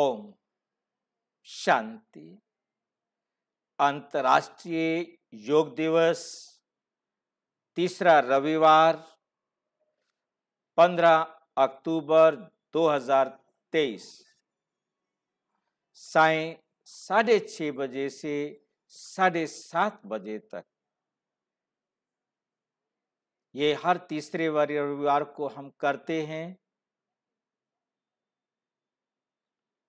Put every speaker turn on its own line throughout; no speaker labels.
ओम शांति अंतर्राष्ट्रीय योग दिवस तीसरा रविवार 15 अक्टूबर 2023 साय साढ़े छ बजे से साढ़े सात बजे तक ये हर तीसरे रविवार को हम करते हैं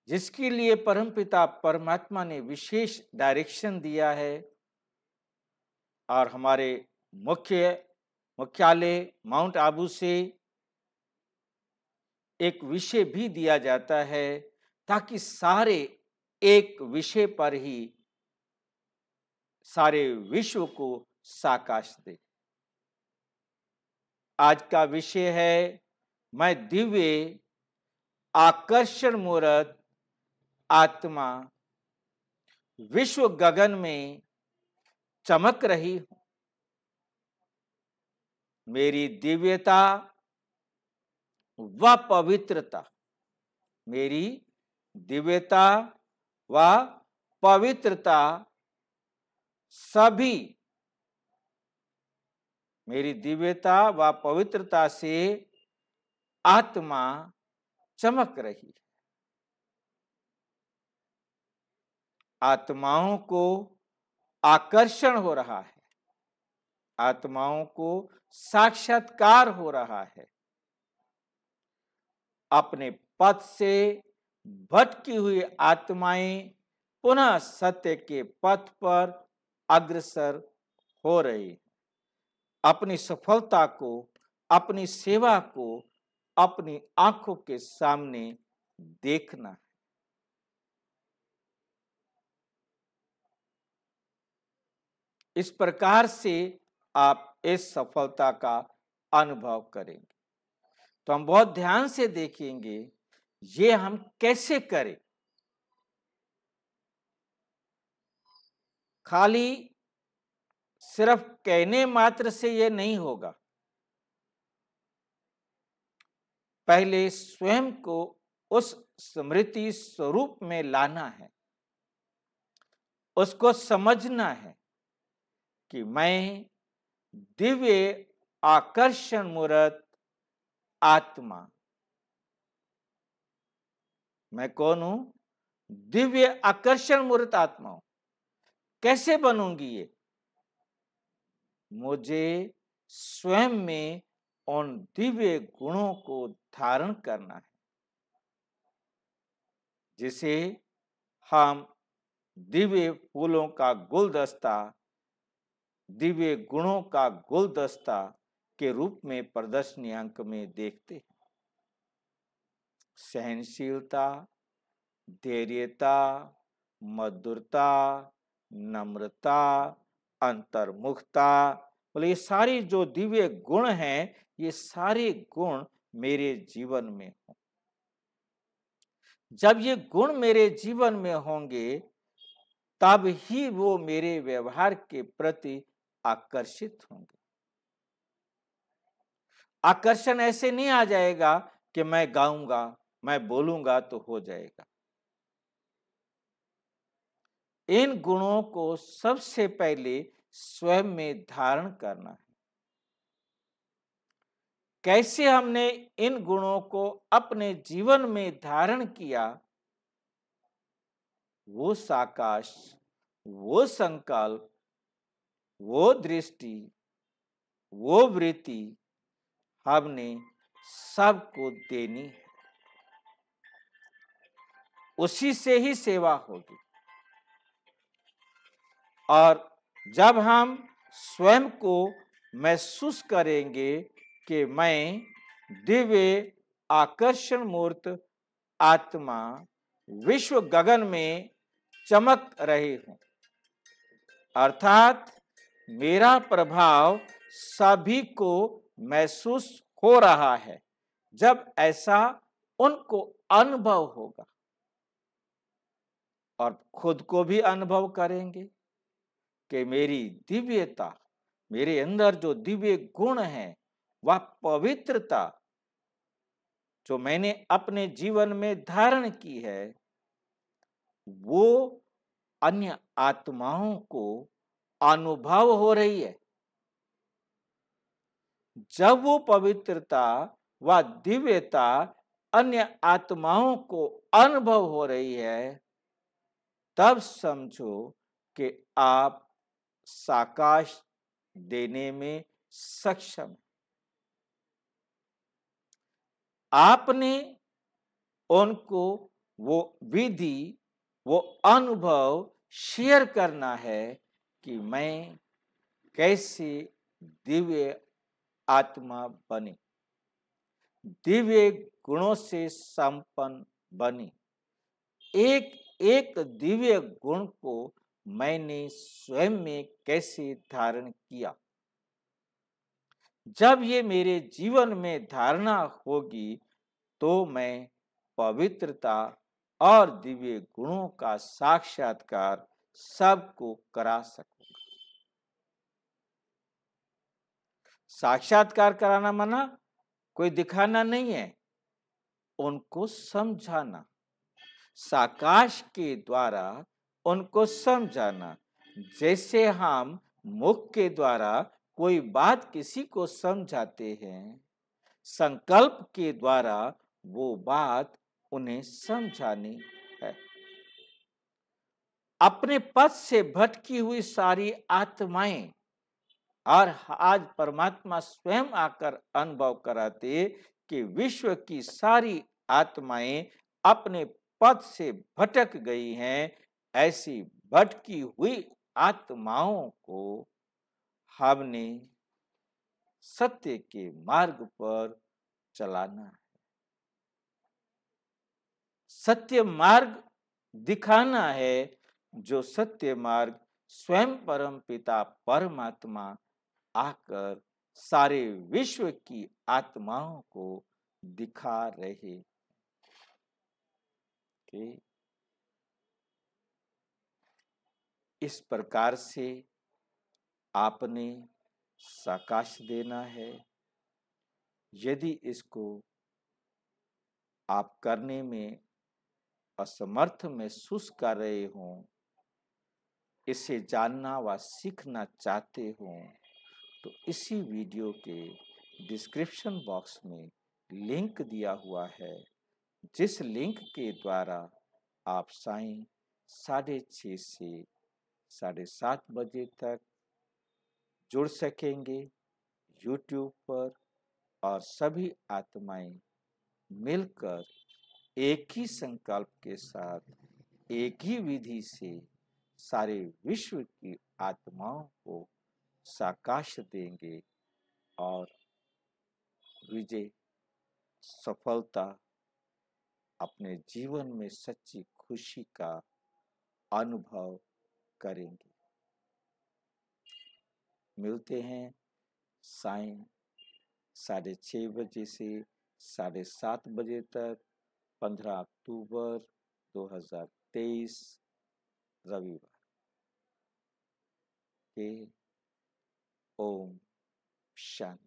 जिसके लिए परमपिता परमात्मा ने विशेष डायरेक्शन दिया है और हमारे मुख्य मुख्यालय माउंट आबू से एक विषय भी दिया जाता है ताकि सारे एक विषय पर ही सारे विश्व को साकाश दे आज का विषय है मैं दिव्य आकर्षण मुहूर्त आत्मा विश्व गगन में चमक रही हूं मेरी दिव्यता व पवित्रता मेरी दिव्यता व पवित्रता सभी मेरी दिव्यता व पवित्रता से आत्मा चमक रही है आत्माओं को आकर्षण हो रहा है आत्माओं को साक्षात्कार हो रहा है अपने पथ से भटकी हुई आत्माएं पुनः सत्य के पथ पर अग्रसर हो रही अपनी सफलता को अपनी सेवा को अपनी आंखों के सामने देखना इस प्रकार से आप इस सफलता का अनुभव करेंगे तो हम बहुत ध्यान से देखेंगे ये हम कैसे करें खाली सिर्फ कहने मात्र से यह नहीं होगा पहले स्वयं को उस स्मृति स्वरूप में लाना है उसको समझना है कि मैं दिव्य आकर्षण मूर्त आत्मा मैं कौन हूं दिव्य आकर्षण मूर्त आत्मा हूं कैसे बनूंगी ये मुझे स्वयं में उन दिव्य गुणों को धारण करना है जिसे हम दिव्य फूलों का गुलदस्ता दिव्य गुणों का गुलदस्ता के रूप में प्रदर्शनी अंक में देखते हैं सहनशीलता धैर्यता मधुरता नम्रता अंतर्मुखता बोले ये सारे जो दिव्य गुण हैं ये सारे गुण मेरे जीवन में हो जब ये गुण मेरे जीवन में होंगे तब ही वो मेरे व्यवहार के प्रति आकर्षित होंगे आकर्षण ऐसे नहीं आ जाएगा कि मैं गाऊंगा मैं बोलूंगा तो हो जाएगा इन गुणों को सबसे पहले स्वयं में धारण करना है कैसे हमने इन गुणों को अपने जीवन में धारण किया वो साकाश वो संकल्प वो दृष्टि वो वृत्ति हमने सबको देनी है उसी से ही सेवा होगी और जब हम स्वयं को महसूस करेंगे कि मैं दिव्य आकर्षण मूर्त आत्मा विश्व गगन में चमक रही हूं अर्थात मेरा प्रभाव सभी को महसूस हो रहा है जब ऐसा उनको अनुभव होगा और खुद को भी अनुभव करेंगे कि मेरी दिव्यता मेरे अंदर जो दिव्य गुण है वह पवित्रता जो मैंने अपने जीवन में धारण की है वो अन्य आत्माओं को अनुभव हो रही है जब वो पवित्रता व दिव्यता अन्य आत्माओं को अनुभव हो रही है तब समझो कि आप साकाश देने में सक्षम आपने उनको वो विधि वो अनुभव शेयर करना है कि मैं कैसे दिव्य आत्मा बनी दिव्य गुणों से संपन्न बनी एक एक दिव्य गुण को मैंने स्वयं में कैसे धारण किया जब ये मेरे जीवन में धारणा होगी तो मैं पवित्रता और दिव्य गुणों का साक्षात्कार सबको करा सकूंगा साक्षात्कार कराना मना कोई दिखाना नहीं है उनको समझाना साकाश के द्वारा उनको समझाना जैसे हम मुख के द्वारा कोई बात किसी को समझाते हैं संकल्प के द्वारा वो बात उन्हें समझानी है अपने पद से भटकी हुई सारी आत्माएं और आज परमात्मा स्वयं आकर अनुभव कराते कि विश्व की सारी आत्माएं अपने पद से भटक गई हैं ऐसी भटकी हुई आत्माओं को हमने सत्य के मार्ग पर चलाना है सत्य मार्ग दिखाना है जो सत्य मार्ग स्वयं परम पिता परमात्मा आकर सारे विश्व की आत्माओं को दिखा रहे के इस प्रकार से आपने साकाश देना है यदि इसको आप करने में असमर्थ महसूस कर रहे हों इसे जानना व सीखना चाहते हो तो इसी वीडियो के डिस्क्रिप्शन बॉक्स में लिंक दिया हुआ है जिस लिंक के द्वारा आप साय साढ़े छः से साढ़े सात बजे तक जुड़ सकेंगे यूट्यूब पर और सभी आत्माएं मिलकर एक ही संकल्प के साथ एक ही विधि से सारे विश्व की आत्माओं को साकाश देंगे और विजय सफलता अपने जीवन में सच्ची खुशी का अनुभव करेंगे मिलते हैं साय साढ़े छः बजे से साढ़े सात बजे तक पंद्रह अक्टूबर 2023 रविवार के ओम शांति